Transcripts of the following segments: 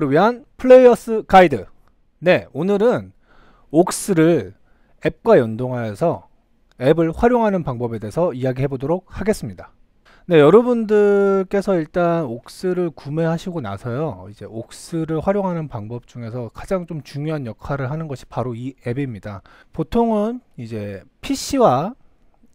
플레이어를 위한 플레이어스 가이드 네 오늘은 옥스를 앱과 연동하여서 앱을 활용하는 방법에 대해서 이야기해 보도록 하겠습니다 네 여러분들께서 일단 옥스를 구매하시고 나서요 이제 옥스를 활용하는 방법 중에서 가장 좀 중요한 역할을 하는 것이 바로 이 앱입니다 보통은 이제 PC와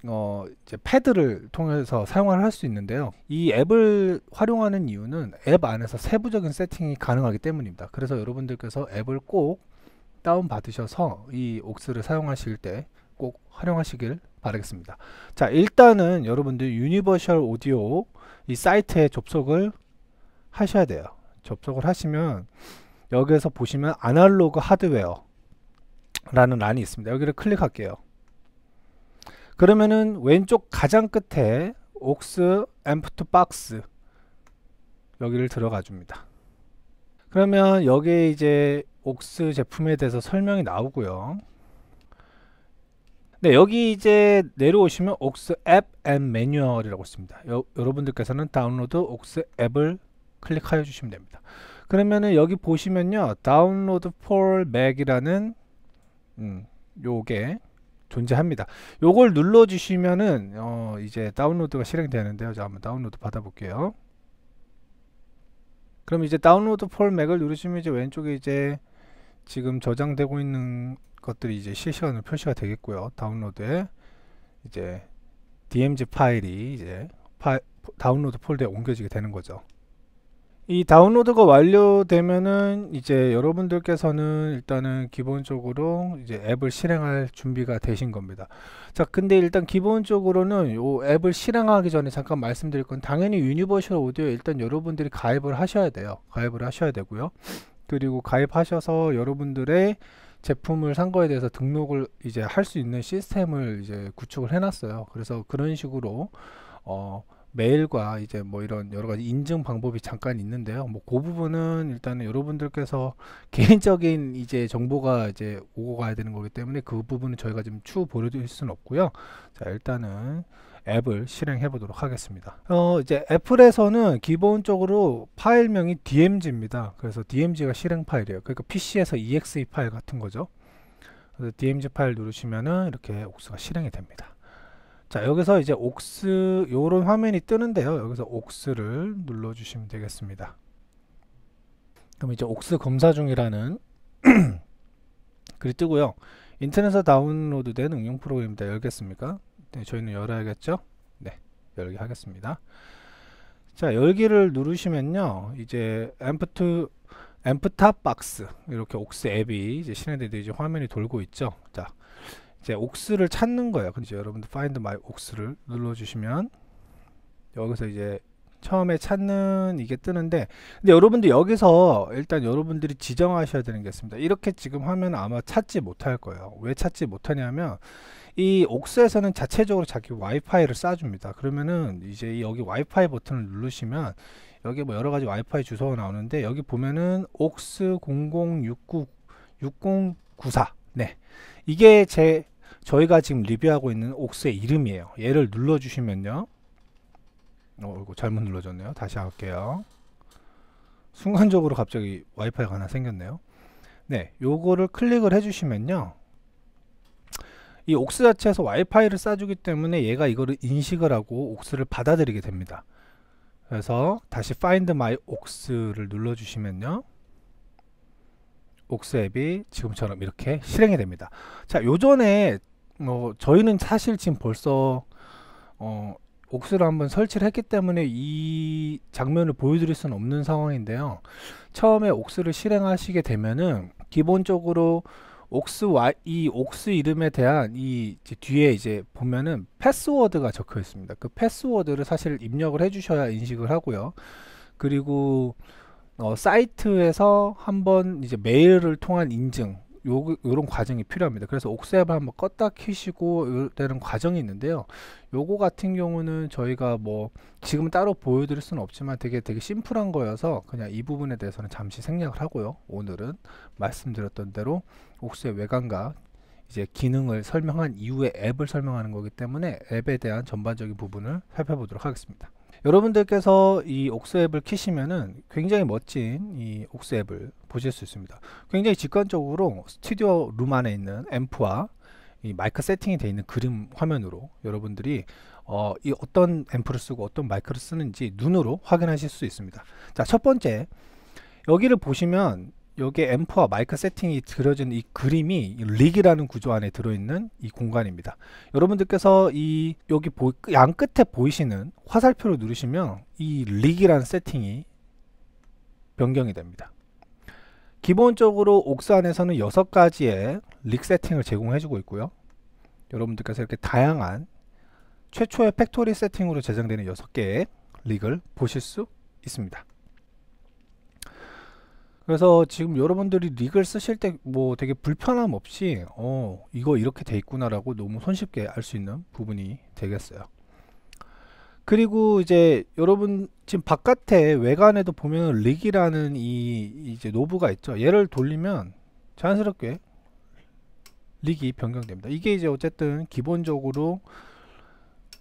어, 이제 패드를 통해서 사용을 할 수 있는데요. 이 앱을 활용하는 이유는 앱 안에서 세부적인 세팅이 가능하기 때문입니다. 그래서 여러분들께서 앱을 꼭 다운 받으셔서 이 옥스를 사용하실 때 꼭 활용하시길 바라겠습니다. 자, 일단은 여러분들 유니버셜 오디오 이 사이트에 접속을 하셔야 돼요. 접속을 하시면 여기에서 보시면 아날로그 하드웨어라는 란이 있습니다. 여기를 클릭할게요. 그러면은 왼쪽 가장 끝에 옥스 앰프트 박스 여기를 들어가 줍니다. 그러면 여기에 이제 옥스 제품에 대해서 설명이 나오고요. 네, 여기 이제 내려오시면 옥스 앱앤 매뉴얼이라고 있습니다. 여, 러분들께서는 다운로드 옥스 앱을 클릭하여 주시면 됩니다. 그러면은 여기 보시면요. 다운로드 폴 맥이라는 음, 요게 존재합니다. 요걸 눌러주시면은 어 이제 다운로드가 실행되는데요. 자 한번 다운로드 받아볼게요. 그럼 이제 다운로드 폴 맥을 누르시면 이제 왼쪽에 이제 지금 저장되고 있는 것들이 이제 실시간으로 표시가 되겠고요. 다운로드에 이제 DMG 파일이 이제 파 다운로드 폴더에 옮겨지게 되는 거죠. 이 다운로드가 완료되면은 이제 여러분들께서는 일단은 기본적으로 이제 앱을 실행할 준비가 되신 겁니다. 자, 근데 일단 기본적으로는 요 앱을 실행하기 전에 잠깐 말씀드릴 건 당연히 유니버셜 오디오 일단 여러분들이 가입을 하셔야 돼요. 가입을 하셔야 되고요. 그리고 가입하셔서 여러분들의 제품을 산 거에 대해서 등록을 이제 할 수 있는 시스템을 이제 구축을 해놨어요. 그래서 그런 식으로 어, 메일과 이제 뭐 이런 여러 가지 인증 방법이 잠깐 있는데요. 뭐 그 부분은 일단은 여러분들께서 개인적인 이제 정보가 이제 오고 가야 되는 거기 때문에 그 부분은 저희가 지금 추후 보여드릴 수는 없고요. 자 일단은 앱을 실행해 보도록 하겠습니다. 어 이제 애플에서는 기본적으로 파일명이 d m z 입니다 그래서 d m z 가 실행 파일이에요. 그러니까 PC에서 EXE 파일 같은 거죠. 그래서 d m z 파일 누르시면은 이렇게 옥스가 실행이 됩니다. 자 여기서 이제 옥스 요런 화면이 뜨는데요 여기서 옥스를 눌러 주시면 되겠습니다 그럼 이제 옥스 검사 중이라는 글이 뜨고요 인터넷에서 다운로드 된 응용 프로그램입니다 열겠습니까 네, 저희는 열어야겠죠 네 열기 하겠습니다 자 열기를 누르시면요 이제 앰프트 앰프탑 박스 이렇게 옥스 앱이 이제 실행되듯 이제 화면이 돌고 있죠 자 이제 옥스를 찾는 거예요. 그죠? 여러분들 find my 옥스를 눌러주시면 여기서 이제 처음에 찾는 이게 뜨는데 근데 여러분들 여기서 일단 여러분들이 지정하셔야 되는 게 있습니다. 이렇게 지금 하면 아마 찾지 못할 거예요. 왜 찾지 못하냐면 이 옥스에서는 자체적으로 자기 와이파이를 쌓아줍니다. 그러면은 이제 여기 와이파이 버튼을 누르시면 여기 뭐 여러 가지 와이파이 주소가 나오는데 여기 보면은 옥스 0069 6094 네. 이게 제 저희가 지금 리뷰하고 있는 옥스의 이름이에요. 얘를 눌러주시면요. 어, 어이구 잘못 눌러줬네요. 다시 할게요. 순간적으로 갑자기 와이파이가 하나 생겼네요. 네, 요거를 클릭을 해주시면요. 이 옥스 자체에서 와이파이를 싸주기 때문에 얘가 이거를 인식을 하고 옥스를 받아들이게 됩니다. 그래서 다시 Find My 옥스를 눌러주시면요. 옥스 앱이 지금처럼 이렇게 실행이 됩니다. 자, 요전에 뭐 저희는 사실 지금 벌써 어, 옥수를 한번 설치를 했기 때문에 이 장면을 보여드릴 수는 없는 상황인데요. 처음에 옥수를 실행하시게 되면은 기본적으로 옥스 와, 이 옥스 이름에 대한 이 이제 뒤에 이제 보면은 패스워드가 적혀 있습니다. 그 패스워드를 사실 입력을 해주셔야 인식을 하고요. 그리고 어, 사이트에서 한번 이제 메일을 통한 인증 요, 요런 과정이 필요합니다. 그래서 옥셉을 한번 껐다 키시고 이런 과정이 있는데요. 요거 같은 경우는 저희가 뭐 지금 따로 보여드릴 수는 없지만 되게 되게 심플한 거여서 그냥 이 부분에 대해서는 잠시 생략을 하고요. 오늘은 말씀드렸던 대로 옥셉 외관과 이제 기능을 설명한 이후에 앱을 설명하는 거기 때문에 앱에 대한 전반적인 부분을 살펴보도록 하겠습니다. 여러분들께서 이 옥스 앱을 키시면은 굉장히 멋진 이 옥스 앱을 보실 수 있습니다. 굉장히 직관적으로 스튜디오 룸 안에 있는 앰프와 이 마이크 세팅이 되어 있는 그림 화면으로 여러분들이 어, 이 어떤 앰프를 쓰고 어떤 마이크를 쓰는지 눈으로 확인하실 수 있습니다. 자, 첫 번째 여기를 보시면 여기에 앰프와 마이크 세팅이 그려진 이 그림이 릭이라는 구조 안에 들어있는 이 공간입니다. 여러분들께서 이 여기 보, 양 끝에 보이시는 화살표를 누르시면 이 릭이라는 세팅이 변경이 됩니다. 기본적으로 옥스 안에서는 6가지의 릭 세팅을 제공해주고 있고요. 여러분들께서 이렇게 다양한 최초의 팩토리 세팅으로 제작되는 6개의 릭을 보실 수 있습니다. 그래서 지금 여러분들이 릭을 쓰실 때 뭐 되게 불편함 없이 어 이거 이렇게 돼 있구나라고 너무 손쉽게 알 수 있는 부분이 되겠어요. 그리고 이제 여러분 지금 바깥에 외관에도 보면 릭이라는 이 이제 노브가 있죠. 얘를 돌리면 자연스럽게 릭이 변경됩니다. 이게 이제 어쨌든 기본적으로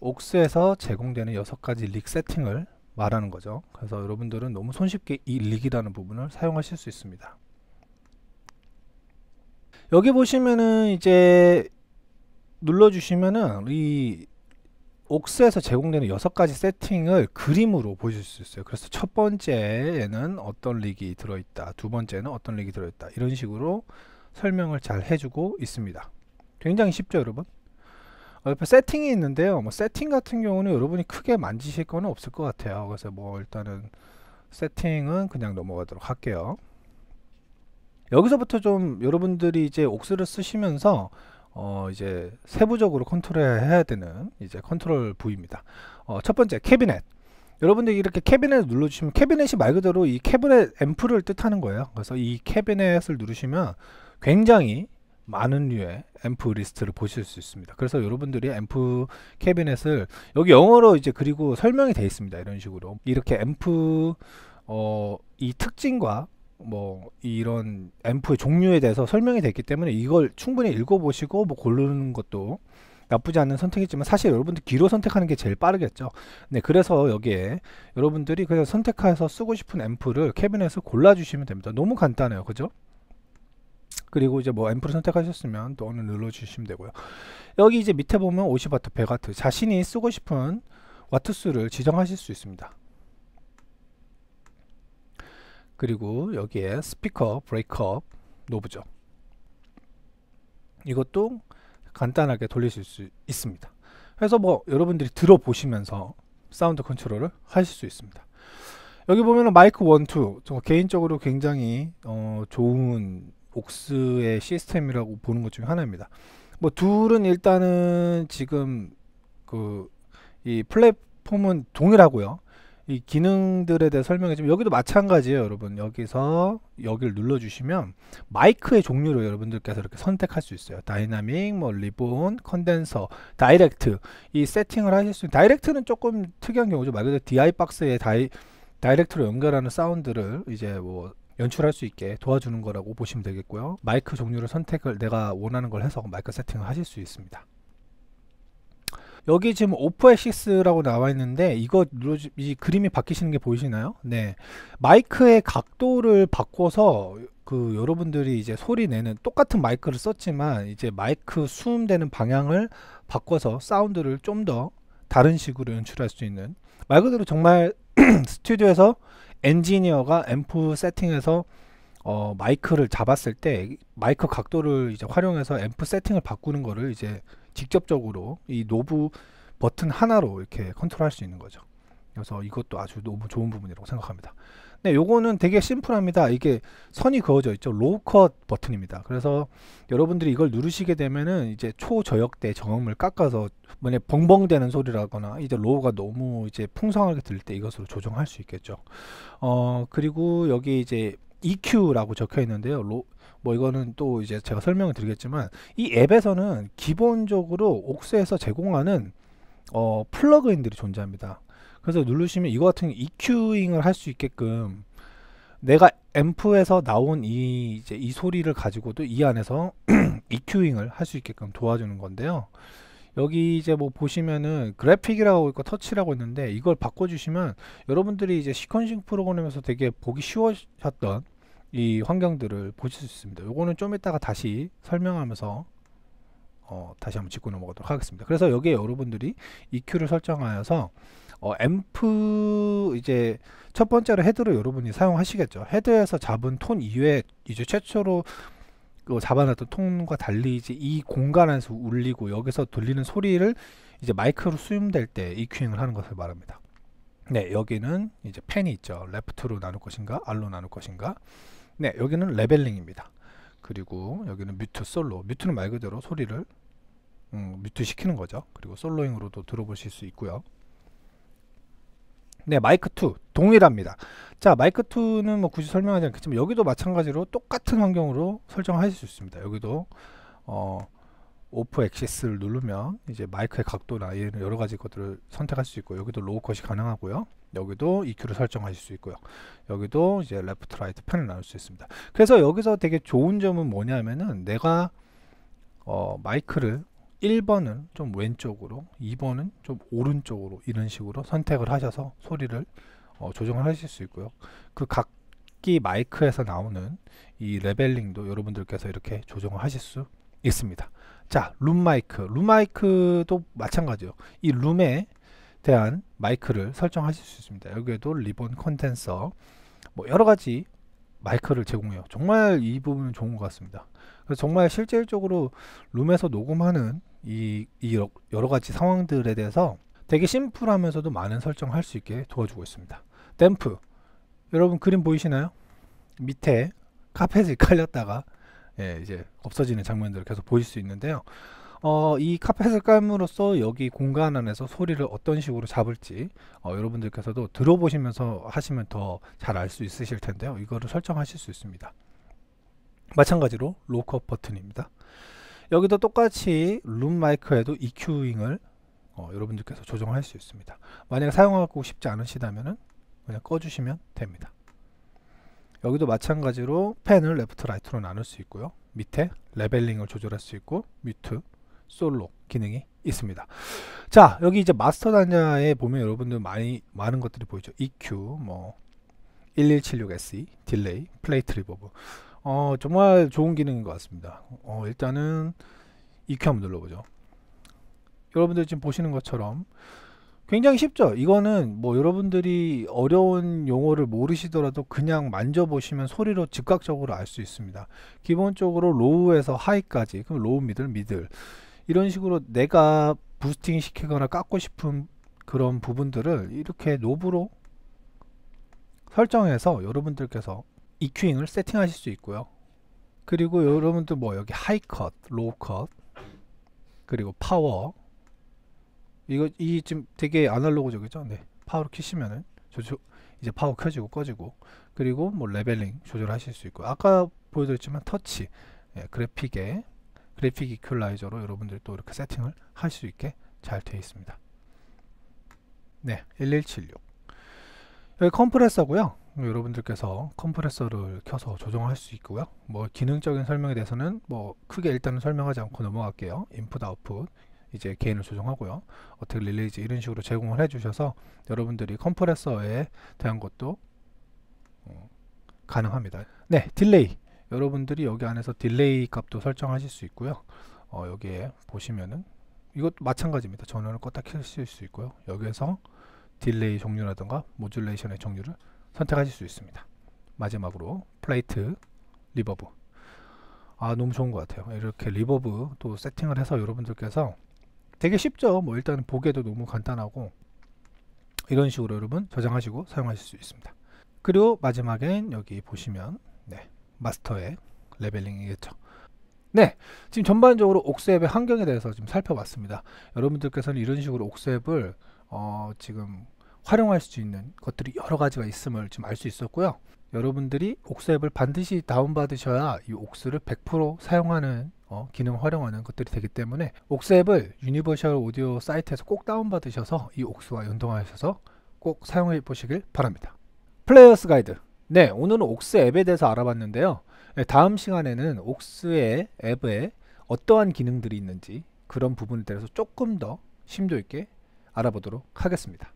옥스에서 제공되는 6가지 릭 세팅을 말하는 거죠. 그래서 여러분들은 너무 손쉽게 이 릭이라는 부분을 사용하실 수 있습니다. 여기 보시면은 이제 눌러주시면은 이 옥스에서 제공되는 여섯 가지 세팅을 그림으로 보실 수 있어요. 그래서 첫 번째에는 어떤 릭이 들어있다, 두 번째는 어떤 릭이 들어있다 이런 식으로 설명을 잘 해주고 있습니다. 굉장히 쉽죠, 여러분? 어, 옆에 세팅이 있는데요. 뭐 세팅 같은 경우는 여러분이 크게 만지실 거는 없을 것 같아요. 그래서 뭐 일단은 세팅은 그냥 넘어가도록 할게요. 여기서부터 좀 여러분들이 이제 옥스를 쓰시면서 어 이제 세부적으로 컨트롤해야 되는 이제 컨트롤 부위입니다. 어첫 번째 캐비넷. 여러분들이 이렇게 캐비넷을 눌러주시면 캐비넷이 말 그대로 이 캐비넷 앰프를 뜻하는 거예요. 그래서 이 캐비넷을 누르시면 굉장히 많은 류의 앰프 리스트를 보실 수 있습니다. 그래서 여러분들이 앰프 캐비넷을 여기 영어로 이제 그리고 설명이 되어 있습니다. 이런 식으로 이렇게 앰프 어, 이 특징과 뭐 이런 앰프의 종류에 대해서 설명이 됐기 때문에 이걸 충분히 읽어보시고 뭐 고르는 것도 나쁘지 않은 선택이지만 사실 여러분들 귀로 선택하는 게 제일 빠르겠죠 네 그래서 여기에 여러분들이 그냥 선택해서 쓰고 싶은 앰프를 캐비넷을 골라주시면 됩니다 너무 간단해요 그죠 그리고 이제 뭐 앰프를 선택하셨으면 또 오늘 눌러주시면 되고요. 여기 이제 밑에 보면 50W, 100W 자신이 쓰고 싶은 와트 수를 지정하실 수 있습니다. 그리고 여기에 스피커, 브레이크 노브죠. 이것도 간단하게 돌리실 수 있습니다. 그래서 뭐 여러분들이 들어보시면서 사운드 컨트롤을 하실 수 있습니다. 여기 보면 마이크 1, 2 개인적으로 굉장히 어, 좋은 옥스의 시스템이라고 보는 것 중에 하나입니다. 뭐 둘은 일단은 지금 그 이 플랫폼은 동일하고요. 이 기능들에 대해 설명해 주면 여기도 마찬가지예요, 여러분. 여기서 여기를 눌러 주시면 마이크의 종류를 여러분들께서 이렇게 선택할 수 있어요. 다이나믹, 뭐 리본, 컨덴서, 다이렉트 이 세팅을 하실 수 있는 다이렉트는 조금 특이한 경우죠. 말 그대로 DI 박스에 다이 다이렉트로 연결하는 사운드를 이제 뭐 연출할 수 있게 도와주는 거라고 보시면 되겠고요. 마이크 종류를 선택을 내가 원하는 걸 해서 마이크 세팅을 하실 수 있습니다. 여기 지금 오프엑시스라고 나와 있는데 이거 누르지 이 그림이 바뀌시는 게 보이시나요? 네. 마이크의 각도를 바꿔서 그 여러분들이 이제 소리 내는 똑같은 마이크를 썼지만 이제 마이크 수음되는 방향을 바꿔서 사운드를 좀 더 다른 식으로 연출할 수 있는 말 그대로 정말 스튜디오에서 엔지니어가 앰프 세팅에서 어, 마이크를 잡았을 때 마이크 각도를 이제 활용해서 앰프 세팅을 바꾸는 거를 이제 직접적으로 이 노브 버튼 하나로 이렇게 컨트롤할 수 있는 거죠. 그래서 이것도 아주 너무 좋은 부분이라고 생각합니다. 네, 요거는 되게 심플합니다. 이게 선이 그어져 있죠. 로우컷 버튼입니다. 그래서 여러분들이 이걸 누르시게 되면은 이제 초저역대 정음을 깎아서 만약 에 벙벙대는 소리라거나 이제 로우가 너무 이제 풍성하게 들릴 때 이것으로 조정할 수 있겠죠. 어, 그리고 여기 이제 EQ라고 적혀 있는데요. 로, 뭐 이거는 또 이제 제가 설명을 드리겠지만 이 앱에서는 기본적으로 옥스에서 제공하는 어, 플러그인들이 존재합니다. 그래서 누르시면 이거 같은 EQ잉을 할 수 있게끔 내가 앰프에서 나온 이 이제 이 소리를 가지고도 이 안에서 EQ잉을 할 수 있게끔 도와주는 건데요. 여기 이제 뭐 보시면은 그래픽이라고 있고 터치라고 있는데 이걸 바꿔주시면 여러분들이 이제 시퀀싱 프로그램에서 되게 보기 쉬워졌던 이 환경들을 보실 수 있습니다. 요거는 좀 이따가 다시 설명하면서 어, 다시 한번 짚고 넘어가도록 하겠습니다. 그래서 여기에 여러분들이 EQ를 설정하여서 어, 앰프 이제 첫 번째로 헤드를 여러분이 사용하시겠죠. 헤드에서 잡은 톤 이외에 이제 최초로 그 잡아놨던 톤과 달리 이제 이 공간에서 울리고 여기서 돌리는 소리를 이제 마이크로 수임될때 EQ잉을 하는 것을 말합니다. 네, 여기는 이제 펜이 있죠. 레프트로 나눌 것인가, 알로 나눌 것인가. 네, 여기는 레벨링입니다. 그리고 여기는 뮤트, 솔로. 뮤트는 말 그대로 소리를 음, 뮤트 시키는 거죠. 그리고 솔로잉으로도 들어보실 수 있고요. 네, 마이크 2 동일합니다. 자, 마이크 2는 뭐 굳이 설명하지 않겠지만 여기도 마찬가지로 똑같은 환경으로 설정하실 수 있습니다. 여기도 어 오프 액시스를 누르면 이제 마이크의 각도나 여러 가지 것들을 선택할 수 있고 여기도 로우 컷이 가능하고요. 여기도 EQ를 설정하실 수 있고요. 여기도 이제 레프트 라이트 펜을 나눌 수 있습니다. 그래서 여기서 되게 좋은 점은 뭐냐면은 내가 어, 마이크를 1번은 좀 왼쪽으로 2번은 좀 오른쪽으로 이런 식으로 선택을 하셔서 소리를 어, 조정을 하실 수 있고요 그 각기 마이크에서 나오는 이 레벨링도 여러분들께서 이렇게 조정을 하실 수 있습니다 자 룸마이크 룸마이크도 마찬가지요 이 룸에 대한 마이크를 설정하실 수 있습니다 여기에도 리본 컨텐서뭐 여러가지 마이크를 제공해요 정말 이 부분은 좋은 것 같습니다 그래서 정말 실질적으로 룸에서 녹음하는 이, 이 여러 가지 상황들에 대해서 되게 심플하면서도 많은 설정할 을수 있게 도와주고 있습니다. 댐프 여러분 그림 보이시나요? 밑에 카펫이 깔렸다가 예, 이제 없어지는 장면들을 계속 보실 수 있는데요. 어, 이 카펫을 깔므로써 여기 공간 안에서 소리를 어떤 식으로 잡을지 어, 여러분들께서도 들어보시면서 하시면 더 잘 알 수 있으실 텐데요. 이거를 설정하실 수 있습니다. 마찬가지로 로커 버튼입니다. 여기도 똑같이 룸 마이크에도 EQ잉을 어, 여러분들께서 조정할 수 있습니다. 만약 사용하고 싶지 않으시다면 그냥 꺼주시면 됩니다. 여기도 마찬가지로 펜을 레프트 라이트로 나눌 수 있고요. 밑에 레벨링을 조절할 수 있고 뮤트, 솔로 기능이 있습니다. 자 여기 이제 마스터 단자에 보면 여러분들 많이 많은 것들이 보이죠. EQ, 뭐 1176SE, 딜레이, 플레이트 리버브 어, 정말 좋은 기능인 것 같습니다. 어, 일단은 익혀 한번 눌러보죠. 여러분들 지금 보시는 것처럼 굉장히 쉽죠. 이거는 뭐 여러분들이 어려운 용어를 모르시더라도 그냥 만져보시면 소리로 즉각적으로 알 수 있습니다. 기본적으로 로우에서 하이까지 그럼 로우 미들 미들 이런 식으로 내가 부스팅 시키거나 깎고 싶은 그런 부분들을 이렇게 노브로 설정해서 여러분들께서 EQ잉을 세팅하실 수 있고요. 그리고 여러분들 뭐 여기 하이컷, 로우컷, 그리고 파워 이거 이 지금 되게 아날로그적이죠. 네, 파워로 키시면은 조절 이제 파워 켜지고 꺼지고 그리고 뭐 레벨링 조절하실 수 있고 아까 보여드렸지만 터치 예, 그래픽에 그래픽 이퀄라이저로 여러분들 또 이렇게 세팅을 할 수 있게 잘 되어 있습니다. 네, 1176. 여기 컴프레서고요. 여러분들께서 컴프레서를 켜서 조정할 수 있고요. 뭐 기능적인 설명에 대해서는 뭐 크게 일단은 설명하지 않고 넘어갈게요. 인풋 아웃풋 이제 개인을 조정하고요. 어떻게 릴레이즈 이런 식으로 제공을 해주셔서 여러분들이 컴프레서에 대한 것도 어, 가능합니다. 네, 딜레이 여러분들이 여기 안에서 딜레이 값도 설정하실 수 있고요. 어, 여기에 보시면은 이것도 마찬가지입니다. 전원을 껐다 켜실 수 있고요. 여기에서 딜레이 종류라든가 모듈레이션의 종류를 선택하실 수 있습니다. 마지막으로 플레이트 리버브 아 너무 좋은 것 같아요. 이렇게 리버브 또 세팅을 해서 여러분들께서 되게 쉽죠. 뭐 일단 보기에도 너무 간단하고 이런 식으로 여러분 저장하시고 사용하실 수 있습니다. 그리고 마지막엔 여기 보시면 네, 마스터의 레벨링이겠죠. 네, 지금 전반적으로 옥스앱의 환경에 대해서 지금 살펴봤습니다. 여러분들께서는 이런 식으로 옥스앱을 어, 지금 활용할 수 있는 것들이 여러 가지가 있음을 좀 알 수 있었고요. 여러분들이 옥스 앱을 반드시 다운받으셔야 이 옥스를 100% 사용하는 어, 기능 활용하는 것들이 되기 때문에 옥스 앱을 유니버셜 오디오 사이트에서 꼭 다운받으셔서 이 옥스와 연동하셔서 꼭 사용해 보시길 바랍니다. 플레이어스 가이드 네 오늘은 옥스 앱에 대해서 알아봤는데요. 네, 다음 시간에는 옥스의 앱에 어떠한 기능들이 있는지 그런 부분에 대해서 조금 더 심도 있게 알아보도록 하겠습니다.